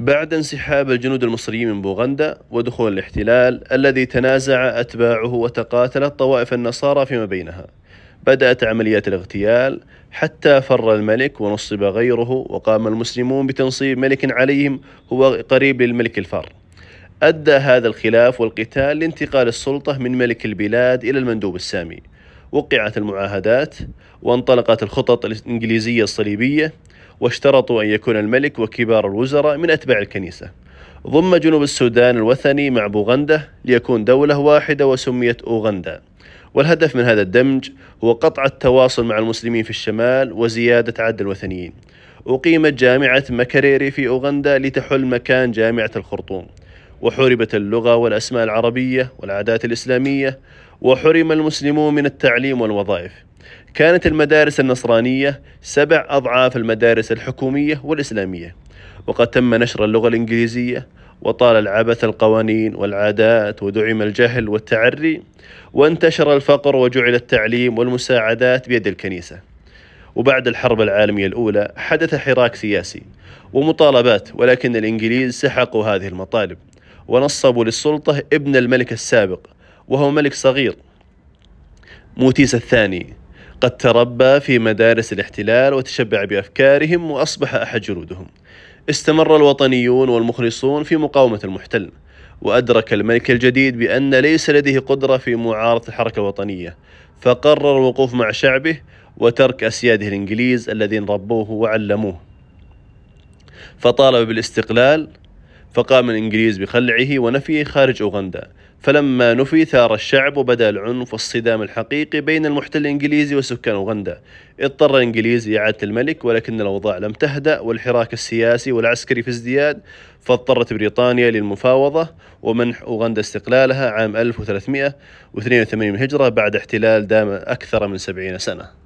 بعد انسحاب الجنود المصريين من بوغندا ودخول الاحتلال الذي تنازع أتباعه وتقاتلت طوائف النصارى فيما بينها بدأت عمليات الاغتيال حتى فر الملك ونصب غيره وقام المسلمون بتنصيب ملك عليهم هو قريب للملك الفار أدى هذا الخلاف والقتال لانتقال السلطة من ملك البلاد إلى المندوب السامي وقعت المعاهدات وانطلقت الخطط الإنجليزية الصليبية واشترطوا أن يكون الملك وكبار الوزراء من أتباع الكنيسة ضم جنوب السودان الوثني مع بوغندا ليكون دولة واحدة وسميت أوغندا والهدف من هذا الدمج هو قطع التواصل مع المسلمين في الشمال وزيادة عدد الوثنيين أقيمت جامعة مكريري في أوغندا لتحل مكان جامعة الخرطوم وحربت اللغة والأسماء العربية والعادات الإسلامية وحرم المسلمون من التعليم والوظائف كانت المدارس النصرانية سبع أضعاف المدارس الحكومية والإسلامية وقد تم نشر اللغة الإنجليزية وطال العبث القوانين والعادات ودعم الجهل والتعري وانتشر الفقر وجعل التعليم والمساعدات بيد الكنيسة وبعد الحرب العالمية الأولى حدث حراك سياسي ومطالبات ولكن الإنجليز سحقوا هذه المطالب ونصبوا للسلطة ابن الملك السابق وهو ملك صغير موتيس الثاني قد تربى في مدارس الاحتلال وتشبع بأفكارهم وأصبح أحد جنودهم استمر الوطنيون والمخلصون في مقاومة المحتل وأدرك الملك الجديد بأن ليس لديه قدرة في معارضة الحركة الوطنية فقرر الوقوف مع شعبه وترك أسياده الإنجليز الذين ربوه وعلموه فطالب بالاستقلال فقام الإنجليز بخلعه ونفيه خارج أوغندا فلما نفي ثار الشعب وبدا العنف والصدام الحقيقي بين المحتل الإنجليزي وسكان أوغندا اضطر الإنجليز لإعادة الملك ولكن الأوضاع لم تهدأ والحراك السياسي والعسكري في ازدياد فاضطرت بريطانيا للمفاوضة ومنح أوغندا استقلالها عام 1382 هجره بعد احتلال دام أكثر من 70 سنة